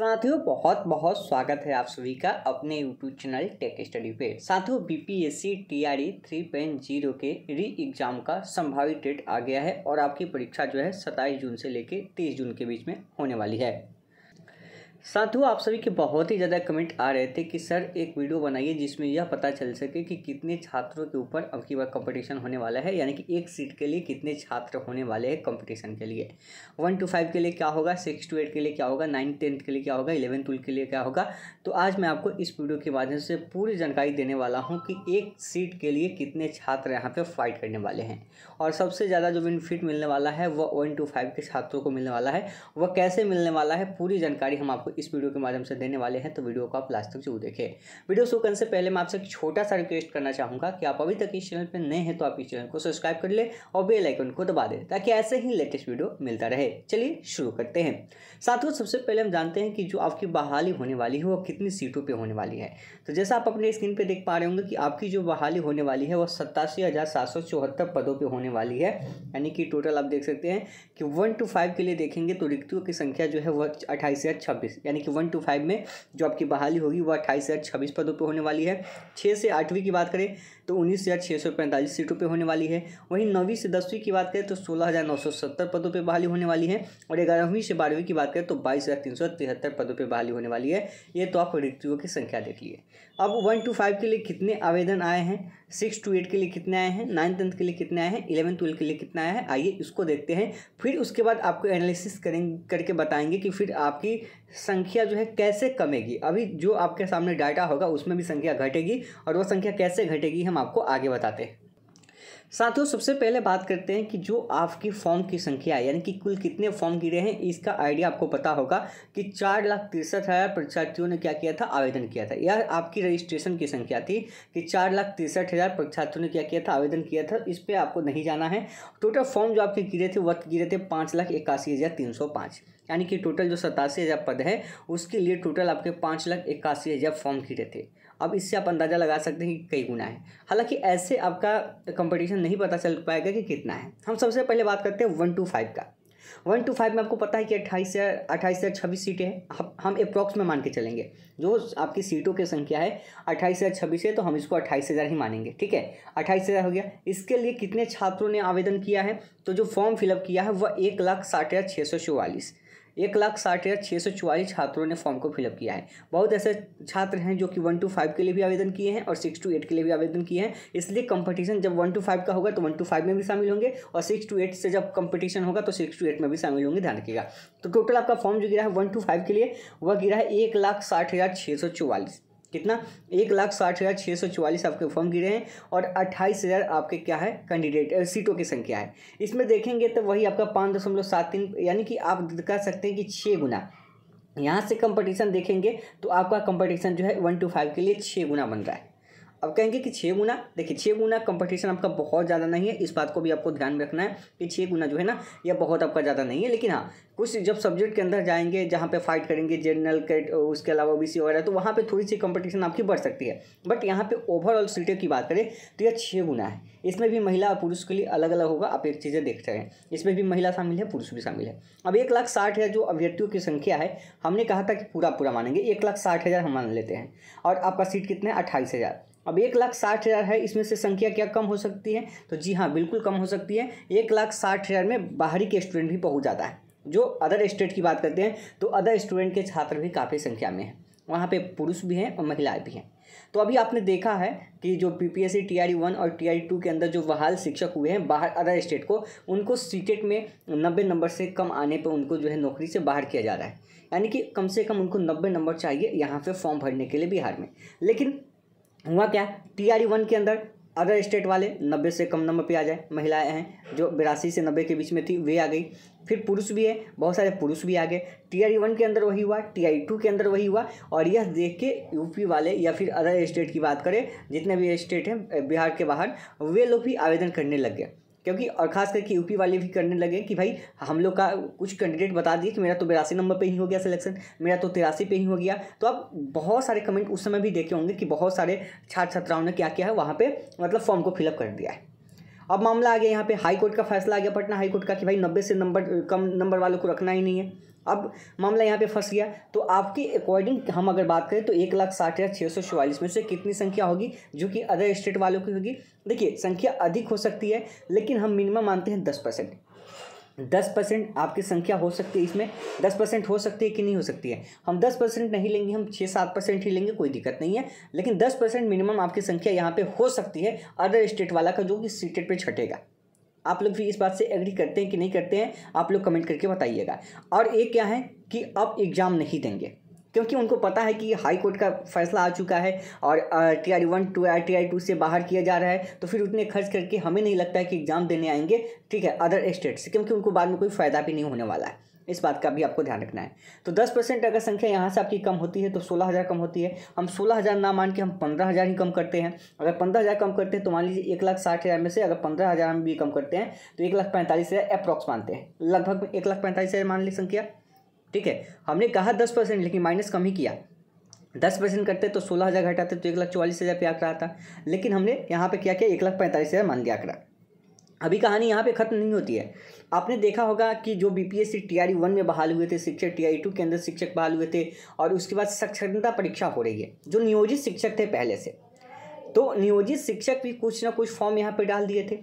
साथियों बहुत बहुत स्वागत है आप सभी का अपने यूट्यूब चैनल टेक स्टडी पे साथियों B P S C T R three point zero के री एग्जाम का संभावित डेट आ गया है और आपकी परीक्षा जो है सत्ताईस जून से लेकर तीस जून के बीच में होने वाली है साथियों आप सभी के बहुत ही ज़्यादा कमेंट आ रहे थे कि सर एक वीडियो बनाइए जिसमें यह पता चल सके कि कितने छात्रों के ऊपर अब की बार कंपटीशन होने वाला है यानी कि एक सीट के लिए कितने छात्र होने वाले हैं कंपटीशन के लिए वन टू फाइव के लिए क्या होगा सिक्स टू एट के लिए क्या होगा नाइन टेंथ के लिए क्या होगा इलेवन ट्वेल्थ के लिए क्या होगा तो आज मैं आपको इस वीडियो के माध्यम से पूरी जानकारी देने वाला हूँ कि एक सीट के लिए कितने छात्र यहाँ पर फाइट करने वाले हैं और सबसे ज़्यादा जो बेनिफिट मिलने वाला है वह वन टू फाइव के छात्रों को मिलने वाला है वह कैसे मिलने वाला है पूरी जानकारी हम आपको आपको इस वीडियो के माध्यम से देने वाले हैं तो वीडियो को आप लास्ट तक जरूर देखें वीडियो शुरू करने से पहले मैं आपसे एक छोटा सा रिक्वेस्ट करना चाहूँगा कि आप अभी तक इस चैनल पर नए हैं तो आप इस चैनल को सब्सक्राइब कर ले और बेलाइकन को दबा दें ताकि ऐसे ही लेटेस्ट वीडियो मिलता रहे चलिए शुरू करते हैं साथियों सबसे पहले हम जानते हैं कि जो आपकी बहाली होने वाली है वो कितनी सीटों पर होने वाली है तो जैसा आप अपने स्क्रीन पर देख पा रहे होंगे कि आपकी जो बहाली होने वाली है वो सत्तासी पदों पर होने वाली है यानी कि टोटल आप देख सकते हैं कि वन टू फाइव के लिए देखेंगे तो रिक्तियों की संख्या जो है वह अट्ठाईस या छब्बीस यानी कि वन टू फाइव में जो आपकी बहाली होगी वो अट्ठाईस हज़ार छब्बीस पदों पर होने वाली है छः से आठवीं की बात करें तो उन्नीस हज़ार छः सौ पैंतालीस सीटों पर होने वाली है वहीं नौवीं से दसवीं की बात करें तो सोलह हज़ार नौ सौ सत्तर पदों पर बहाली होने वाली है और ग्यारहवीं से बारहवीं की बात करें तो बाईस हज़ार तीन सौ तिहत्तर पदों पर बहाली होने वाली है ये तो आप रिक्तियों की संख्या देख लीजिए अब वन टू फाइव के लिए कितने आवेदन आए हैं सिक्स टू एट के लिए कितने आए हैं नाइन टेंथ के लिए कितने आए हैं इलेवन ट्वेल्व के लिए कितना आया है आइए इसको देखते हैं फिर उसके बाद आपको एनालिसिस करेंगे करके बताएंगे कि फिर आपकी संख्या जो है कैसे कमेगी अभी जो आपके सामने डाटा होगा उसमें भी संख्या घटेगी और वह संख्या कैसे घटेगी हम आपको आगे बताते हैं साथियों सबसे पहले बात करते हैं कि जो आपकी फॉर्म की संख्या यानी कि कुल कितने फॉर्म गिरे हैं इसका आइडिया आपको पता होगा कि चार लाख तिरसठ हज़ार परीक्षार्थियों ने क्या किया था आवेदन किया था यह आपकी रजिस्ट्रेशन की संख्या थी कि चार लाख तिरसठ हज़ार परीक्षार्थियों ने क्या किया था आवेदन किया था इस पर आपको नहीं जाना है टोटल फॉर्म जो आपके गिरे थे वक्त गिरे थे पाँच लाख इक्यासी हज़ार तीन सौ पाँच यानी कि टोटल जो सतासी हज़ार पद है उसके लिए टोटल आपके पाँच लाख इक्यासी हज़ार फॉर्म गिरे थे अब इससे आप अंदाज़ा लगा सकते हैं कि कई गुना है हालांकि ऐसे आपका कंपटीशन नहीं पता चल पाएगा कि कितना है हम सबसे पहले बात करते हैं वन टू फाइव का वन टू फाइव में आपको पता है कि अट्ठाईस से अट्ठाईस से छब्बीस सीटें हैं हम अप्रॉक्स में मान के चलेंगे जो आपकी सीटों की संख्या है अट्ठाईस से छब्बीस है तो हम इसको अट्ठाईस हज़ार ही मानेंगे ठीक है अट्ठाईस हज़ार हो गया इसके लिए कितने छात्रों ने आवेदन किया है तो जो फॉर्म फिलअप किया है वह एक लाख साठ हज़ार छः सौ चौवालीस एक लाख साठ हज़ार छः सौ चौवालीस छात्रों ने फॉर्म को फिलअप किया है बहुत ऐसे छात्र हैं जो कि वन टू फाइव के लिए भी आवेदन किए हैं और सिक्स टू एट के लिए भी आवेदन किए हैं इसलिए कंपटीशन जब वन टू फाइव का होगा तो वन टू फाइव में भी शामिल होंगे और सिक्स टू एट से जब कंपटीशन होगा तो सिक्स टू एट में भी शामिल होंगे ध्यान रखिएगा तो टोटल आपका फॉर्म जो गिरा है वन टू फाइव के लिए वह गिरा है एक लाख साठ हज़ार छः सौ चौवालीस कितना एक लाख साठ हज़ार छः सौ चवालीस आपके फॉर्म गिरे हैं और अट्ठाईस हज़ार आपके क्या है कैंडिडेट सीटों की संख्या है इसमें देखेंगे तो वही आपका पाँच दशमलव सात तीन यानी कि आप कह सकते हैं कि छः गुना यहाँ से कंपटीशन देखेंगे तो आपका कंपटीशन जो है वन टू फाइव के लिए छः गुना बन रहा है अब कहेंगे कि छः गुना देखिए छः गुना कंपटीशन आपका बहुत ज़्यादा नहीं है इस बात को भी आपको ध्यान में रखना है कि छः गुना जो है ना यह बहुत आपका ज़्यादा नहीं है लेकिन हाँ कुछ जब सब्जेक्ट के अंदर जाएंगे जहाँ पे फाइट करेंगे जनरल कैट उसके अलावा बी वगैरह तो वहाँ पे थोड़ी सी कंपटीशन आपकी बढ़ सकती है बट यहाँ पे ओवरऑल सीटें की बात करें तो यह छः गुना है इसमें भी महिला और पुरुष के लिए अलग अलग होगा आप एक चीज़ें देख सकें हैं इसमें भी महिला शामिल है पुरुष भी शामिल है अब एक लाख साठ हज़ार जो अभ्यर्थियों की संख्या है हमने कहा था कि पूरा पूरा मानेंगे एक लाख साठ हज़ार हम मान लेते हैं और आपका सीट कितना है अट्ठाईस हज़ार अब एक लाख साठ हज़ार है इसमें से संख्या क्या कम हो सकती है तो जी हाँ बिल्कुल कम हो सकती है एक लाख साठ हज़ार में बाहरी के स्टूडेंट भी पहुँच जाता है जो अदर स्टेट की बात करते हैं तो अदर स्टूडेंट के छात्र भी काफ़ी संख्या में हैं वहाँ पे पुरुष भी हैं और महिलाएं भी हैं तो अभी आपने देखा है कि जो टी टीआरई e वन और टीआरई टू e के अंदर जो बहाल शिक्षक हुए हैं बाहर अदर स्टेट को उनको सीटेट e में नब्बे नंबर से कम आने पर उनको जो है नौकरी से बाहर किया जा रहा है यानी कि कम से कम उनको नब्बे नंबर चाहिए यहाँ पे फॉर्म भरने के लिए बिहार में लेकिन हुआ क्या टी आर वन के अंदर अदर स्टेट वाले नब्बे से कम नंबर पे आ जाए महिलाएं हैं जो बिरासी से नब्बे के बीच में थी वे आ गई फिर पुरुष भी है बहुत सारे पुरुष भी आ गए टी आई वन के अंदर वही हुआ टी आई टू के अंदर वही हुआ और यह देख के यूपी वाले या फिर अदर स्टेट की बात करें जितने भी स्टेट हैं बिहार के बाहर वे लोग भी आवेदन करने लग गए क्योंकि और ख़ास करके यूपी वाले भी करने लगे कि भाई हम लोग का कुछ कैंडिडेट बता दिए कि मेरा तो बिरासी नंबर पे ही हो गया सिलेक्शन मेरा तो तिरासी पे ही हो गया तो आप बहुत सारे कमेंट उस समय भी देखे होंगे कि बहुत सारे छात्र छात्राओं ने क्या किया है वहाँ पर मतलब फॉर्म को फिलअप कर दिया है अब मामला आ गया यहाँ पे हाई कोर्ट का फैसला आ गया पटना हाई कोर्ट का कि भाई नब्बे से नंबर कम नंबर वालों को रखना ही नहीं है अब मामला यहाँ पे फंस गया तो आपके अकॉर्डिंग हम अगर बात करें तो एक लाख साठ हज़ार छः सौ चौवालीस में से कितनी संख्या होगी जो कि अदर स्टेट वालों की होगी देखिए संख्या अधिक हो सकती है लेकिन हम मिनिमम मानते हैं दस परसेंट दस परसेंट आपकी संख्या हो सकती है इसमें दस परसेंट हो सकती है कि नहीं हो सकती है हम दस परसेंट नहीं लेंगे हम छः सात परसेंट ही लेंगे कोई दिक्कत नहीं है लेकिन दस परसेंट मिनिमम आपकी संख्या यहाँ पे हो सकती है अदर स्टेट वाला का जो कि सीटेट पे छटेगा आप लोग भी इस बात से एग्री करते हैं कि नहीं करते हैं आप लोग कमेंट करके बताइएगा और एक क्या है कि अब एग्ज़ाम नहीं देंगे क्योंकि उनको पता है कि हाई कोर्ट का फैसला आ चुका है और T R one two T I two से बाहर किया जा रहा है तो फिर उतने खर्च करके हमें नहीं लगता है कि एग्ज़ाम देने आएंगे ठीक है अदर स्टेट से क्योंकि उनको बाद में कोई फ़ायदा भी नहीं होने वाला है इस बात का भी आपको ध्यान रखना है तो दस परसेंट अगर संख्या यहाँ से आपकी कम होती है तो सोलह हज़ार कम होती है हम सोलह हज़ार ना मान के हम पंद्रह हज़ार ही कम करते हैं अगर पंद्रह हज़ार कम करते हैं तो मान लीजिए एक लाख साठ हज़ार में से अगर पंद्रह हज़ार हम भी कम करते हैं तो एक लाख पैंतालीस हज़ार अप्रॉक्स मानते हैं लगभग एक लाख पैंतालीस हज़ार मान ली संख्या ठीक है हमने कहा दस परसेंट लेकिन माइनस कम ही किया दस परसेंट करते तो सोलह हज़ार घटाते तो एक लाख चौवालीस हज़ार पे आंकड़ा आता लेकिन हमने यहाँ पे क्या किया एक लाख पैंतालीस हज़ार मान लिया आंकड़ा अभी कहानी यहाँ पे ख़त्म नहीं होती है आपने देखा होगा कि जो B P S C T R one में बहाल हुए थे शिक्षक टी आई टू के अंदर शिक्षक बहाल हुए थे और उसके बाद साक्षरता परीक्षा हो रही है जो नियोजित शिक्षक थे पहले से तो नियोजित शिक्षक भी कुछ ना कुछ फॉर्म यहाँ पे डाल दिए थे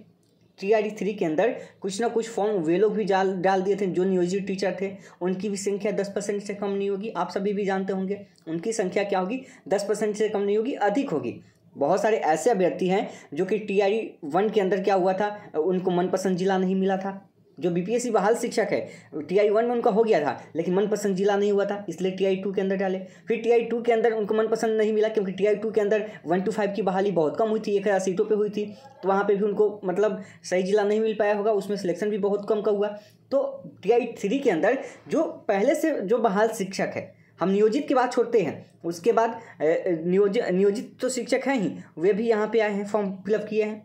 टी आर थ्री के अंदर कुछ ना कुछ फॉर्म वे लोग भी डाल डाल दिए थे जो नियोजित टीचर थे उनकी भी संख्या दस परसेंट से कम नहीं होगी आप सभी भी जानते होंगे उनकी संख्या क्या होगी दस परसेंट से कम नहीं होगी अधिक होगी बहुत सारे ऐसे अभ्यर्थी हैं जो कि टी आई वन के अंदर क्या हुआ था उनको मनपसंद जिला नहीं मिला था जो बी सी बहाल शिक्षक है टी आई वन में उनका हो गया था लेकिन मनपसंद जिला नहीं हुआ था इसलिए टी आई टू के अंदर डाले फिर टी आई टू के अंदर उनको मनपसंद नहीं मिला क्योंकि टी आई टू के अंदर वन टू फाइव की बहाली बहुत कम हुई थी एक हज़ार सीटों पर हुई थी तो वहाँ पे भी उनको मतलब सही जिला नहीं मिल पाया होगा उसमें सिलेक्शन भी बहुत कम का हुआ तो टी आई थ्री के अंदर जो पहले से जो बहाल शिक्षक है हम नियोजित की बात छोड़ते हैं उसके बाद नियोजित नियोजित तो शिक्षक हैं ही वे भी यहाँ पे आए हैं फॉर्म फिलअप किए हैं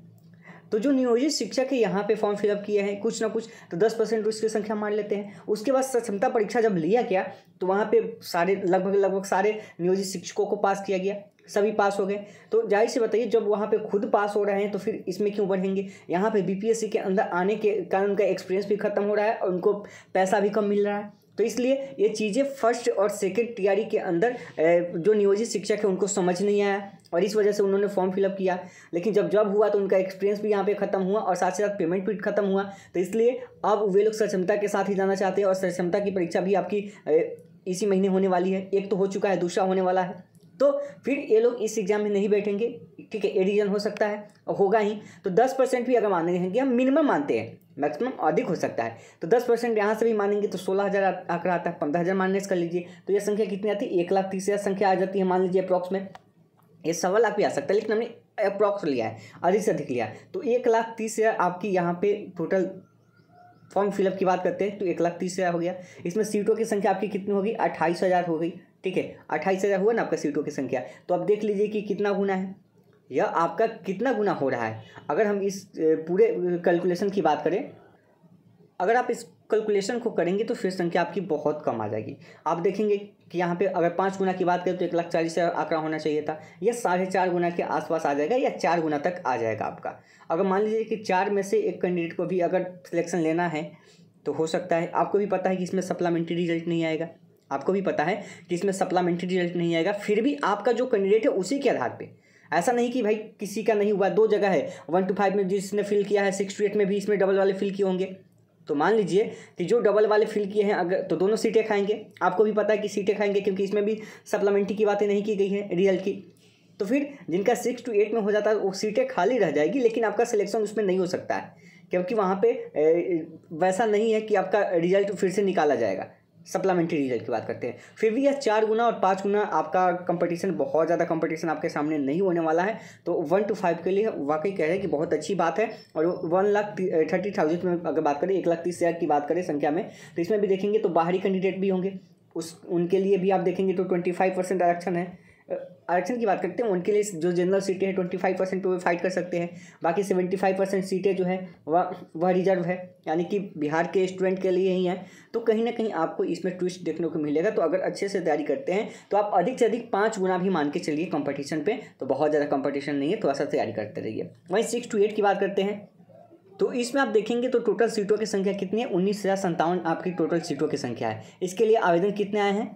तो जो नियोजित शिक्षक है यहाँ पे फॉर्म फिलअप किए हैं कुछ ना कुछ तो दस परसेंट उसकी संख्या मान लेते हैं उसके बाद सक्षमता परीक्षा जब लिया गया तो वहाँ पे सारे लगभग लगभग सारे नियोजित शिक्षकों को पास किया गया सभी पास हो गए तो जाहिर से बताइए जब वहाँ पे खुद पास हो रहे हैं तो फिर इसमें क्यों बढ़ेंगे यहाँ पे बीपीएससी के अंदर आने के कारण उनका एक्सपीरियंस भी खत्म हो रहा है और उनको पैसा भी कम मिल रहा है तो इसलिए ये चीज़ें फर्स्ट और सेकेंड तैयारी के अंदर जो नियोजित शिक्षक है उनको समझ नहीं आया और इस वजह से उन्होंने फॉर्म फिलअप किया लेकिन जब जॉब हुआ तो उनका एक्सपीरियंस भी यहाँ पे ख़त्म हुआ और साथ ही साथ पेमेंट भी खत्म हुआ तो इसलिए अब वे लोग सक्षमता के साथ ही जाना चाहते हैं और सक्षमता की परीक्षा भी आपकी इसी महीने होने वाली है एक तो हो चुका है दूसरा होने वाला है तो फिर ये लोग इस एग्ज़ाम में नहीं बैठेंगे ठीक है एडिजन हो सकता है और होगा ही तो दस परसेंट भी अगर मानेंगे हम मिनिमम मानते हैं मैक्सिमम अधिक हो सकता है तो दस परसेंट यहाँ से भी मानेंगे तो सोलह हज़ार आंकड़ा आता है पंद्रह हज़ार माइनस कर लीजिए तो ये संख्या कितनी आती है एक लाख तीस हज़ार संख्या आ जाती है मान लीजिए अप्रॉक्स में ये सवा लाख भी आ सकता है लेकिन हमने अप्रॉक्स लिया है अधिक से अधिक लिया है तो एक लाख तीस हज़ार आपकी यहाँ पे टोटल फॉर्म फिलअप की बात करते हैं तो एक लाख तीस हज़ार हो गया इसमें सीटों की संख्या आपकी कितनी होगी अट्ठाईस हज़ार हो गई ठीक है अट्ठाईस हज़ार हुआ ना आपका सीटों की संख्या तो आप देख लीजिए कि कितना गुना है यह आपका कितना गुना हो रहा है अगर हम इस पूरे कैलकुलेशन की बात करें अगर आप इस कैलकुलेशन को करेंगे तो फिर संख्या आपकी बहुत कम आ जाएगी आप देखेंगे कि यहाँ पे अगर पाँच गुना की बात करें तो एक लाख चालीस हज़ार आंकड़ा होना चाहिए था या साढ़े चार गुना के आसपास आ जाएगा या चार गुना तक आ जाएगा आपका अगर मान लीजिए कि चार में से एक कैंडिडेट को भी अगर सिलेक्शन लेना है तो हो सकता है आपको भी पता है कि इसमें सप्लामेंट्री रिजल्ट नहीं आएगा आपको भी पता है कि इसमें सप्लामेंट्री रिजल्ट नहीं आएगा फिर भी आपका जो कैंडिडेट है उसी के आधार पर ऐसा नहीं कि भाई किसी का नहीं हुआ दो जगह है वन टू फाइव में जिसने फिल किया है सिक्स टू एट में भी इसमें डबल वाले फिल किए होंगे तो मान लीजिए कि जो डबल वाले फिल किए हैं अगर तो दोनों सीटें खाएंगे आपको भी पता है कि सीटें खाएंगे क्योंकि इसमें भी सप्लीमेंट्री की बातें नहीं की गई है रियल की तो फिर जिनका सिक्स टू एट में हो जाता है वो सीटें खाली रह जाएगी लेकिन आपका सिलेक्शन उसमें नहीं हो सकता है क्योंकि वहाँ पे वैसा नहीं है कि आपका रिजल्ट फिर से निकाला जाएगा सप्लीमेंट्री रिजल्ट की बात करते हैं फिर भी यह चार गुना और पाँच गुना आपका कंपटीशन बहुत ज़्यादा कंपटीशन आपके सामने नहीं होने वाला है तो वन टू फाइव के लिए वाकई कह रहे हैं कि बहुत अच्छी बात है और वन लाख थर्टी थाउजेंड में अगर बात करें एक लाख तीस हज़ार की बात करें संख्या में तो इसमें भी देखेंगे तो बाहरी कैंडिडेट भी होंगे उस उनके लिए भी आप देखेंगे तो ट्वेंटी फाइव परसेंट आरक्षण है आरक्षण की बात करते हैं उनके लिए जो जनरल सीटें हैं ट्वेंटी फाइव परसेंट पर वे फाइट कर सकते हैं बाकी सेवेंटी फाइव परसेंट सीटें जो है वह वह रिजर्व है यानी कि बिहार के स्टूडेंट के लिए ही हैं तो कहीं ना कहीं आपको इसमें ट्विस्ट देखने को मिलेगा तो अगर अच्छे से तैयारी करते हैं तो आप अधिक से अधिक पाँच गुना भी मान के चलिए कॉम्पिटिशन पर तो बहुत ज़्यादा कॉम्पिटिशन नहीं है थोड़ा सा तैयारी करते रहिए वहीं सिक्स टू एट की बात करते हैं तो इसमें आप देखेंगे तो टोटल सीटों की संख्या कितनी है उन्नीस हज़ार संतावन आपकी टोटल सीटों की संख्या है इसके लिए आवेदन कितने आए हैं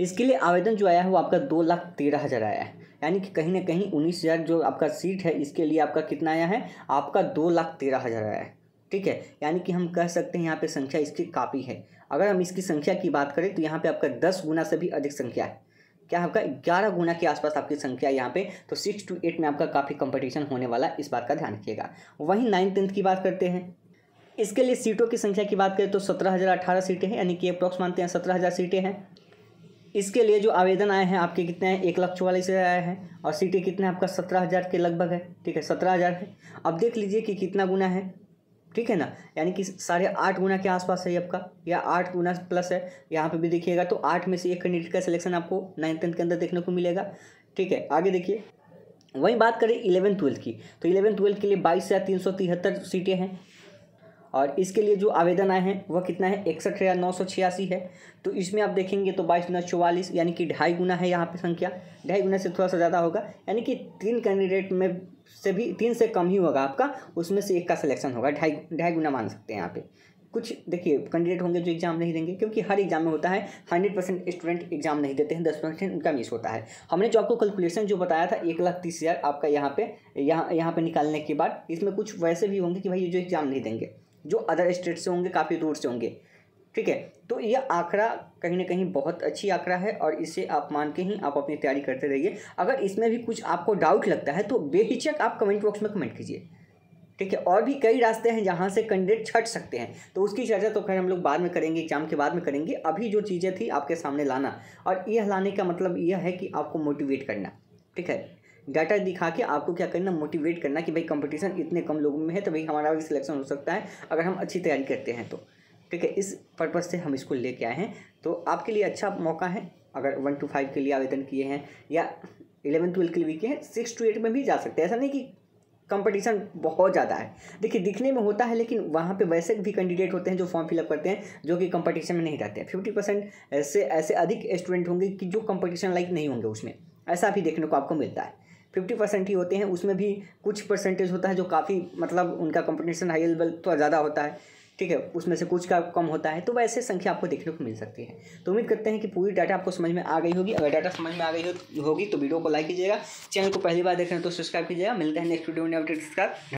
इसके लिए आवेदन जो आया है वो आपका दो लाख तेरह हज़ार आया है यानी कि कहीं ना कहीं उन्नीस हज़ार जो आपका सीट है इसके लिए आपका कितना आया है आपका दो लाख तेरह हज़ार आया है ठीक है यानी कि हम कह सकते हैं यहाँ पे संख्या इसकी काफ़ी है अगर हम इसकी संख्या की बात करें तो यहाँ पे आपका दस गुना से भी अधिक संख्या है क्या आपका ग्यारह गुना के आसपास आपकी संख्या यहाँ पे तो सिक्स टू एट में आपका काफ़ी कंपटीशन होने वाला इस बात का ध्यान रखिएगा वहीं नाइन टेंथ की बात करते हैं इसके लिए सीटों की संख्या की बात करें तो सत्रह हज़ार अठारह सीटें हैं यानी कि अप्रॉक्स मानते हैं सत्रह हज़ार सीटें हैं इसके लिए जो आवेदन आए हैं आपके कितने हैं एक लाख चौवालीस हज़ार आए हैं और सीटें कितने आपका सत्रह हज़ार के लगभग है ठीक है सत्रह हज़ार है अब देख लीजिए कि कितना गुना है ठीक है ना यानी कि साढ़े आठ गुना के आसपास है आपका या आठ गुना प्लस है यहाँ पे भी देखिएगा तो आठ में से एक कैंडिडेट का सिलेक्शन आपको नाइन टेंथ के अंदर देखने को मिलेगा ठीक है आगे देखिए वहीं बात करें इलेवन ट्वेल्थ की तो इलेवन ट्वेल्थ के लिए बाईस हज़ार तीन सौ तिहत्तर सीटें हैं और इसके लिए जो आवेदन आए हैं वह कितना है इकसठ हज़ार नौ सौ छियासी है तो इसमें आप देखेंगे तो बाईस गुना चौवालीस यानी कि ढाई गुना है यहाँ पे संख्या ढाई गुना से थोड़ा सा ज़्यादा होगा यानी कि तीन कैंडिडेट में से भी तीन से कम ही होगा आपका उसमें से एक का सिलेक्शन होगा ढाई ढाई गुना मान सकते हैं यहाँ पे कुछ देखिए कैंडिडेट होंगे जो एग्जाम नहीं देंगे क्योंकि हर एग्जाम में होता है हंड्रेड परसेंट स्टूडेंट एग्जाम नहीं देते हैं दस परसेंट उनका मिस होता है हमने जो आपको कैलकुलेशन जो बताया था एक लाख तीस हज़ार आपका यहाँ पे यहाँ यहाँ पे निकालने के बाद इसमें कुछ वैसे भी होंगे कि भाई ये जो एग्ज़ाम नहीं देंगे जो अदर स्टेट से होंगे काफ़ी दूर से होंगे ठीक है तो ये आंकड़ा कहीं ना कहीं बहुत अच्छी आंकड़ा है और इसे आप मान के ही आप अपनी तैयारी करते रहिए अगर इसमें भी कुछ आपको डाउट लगता है तो बेहिचक आप कमेंट बॉक्स में कमेंट कीजिए ठीक है और भी कई रास्ते हैं जहाँ से कैंडिडेट छट सकते हैं तो उसकी चर्चा तो खैर हम लोग बाद में करेंगे एग्जाम के बाद में करेंगे अभी जो चीज़ें थी आपके सामने लाना और यह लाने का मतलब यह है कि आपको मोटिवेट करना ठीक है डाटा दिखा के आपको क्या करना मोटिवेट करना कि भाई कंपटीशन इतने कम लोगों में है तो भाई हमारा भी सिलेक्शन हो सकता है अगर हम अच्छी तैयारी करते हैं तो ठीक है इस पर्पज़ से हम इसको लेके आए हैं तो आपके लिए अच्छा मौका है अगर वन टू फाइव के लिए आवेदन किए हैं या इलेवन ट्वेल्व के लिए किए हैं सिक्स टू एट में भी जा सकते हैं ऐसा नहीं कि कंपटीशन बहुत ज़्यादा है देखिए दिखने में होता है लेकिन वहाँ पे वैसे भी कैंडिडेट होते हैं जो फॉर्म फिलअप करते हैं जो कि कंपटीशन में नहीं रहते हैं फिफ्टी परसेंट ऐसे ऐसे अधिक स्टूडेंट होंगे कि जो कंपटीशन लाइक नहीं होंगे उसमें ऐसा भी देखने को आपको मिलता है फिफ्टी परसेंट ही होते हैं उसमें भी कुछ परसेंटेज होता है जो काफ़ी मतलब उनका कंपटीशन हाई लेवल तो ज़्यादा होता है ठीक है उसमें से कुछ का कम होता है तो वैसे संख्या आपको देखने को मिल सकती है तो उम्मीद करते हैं कि पूरी डाटा आपको समझ में आ गई होगी अगर डाटा समझ में आ गई होगी तो वीडियो को लाइक कीजिएगा चैनल को पहली बार देख रहे हैं तो सब्सक्राइब कीजिएगा मिलते हैं नेक्स्ट वीडियो में अपडेट का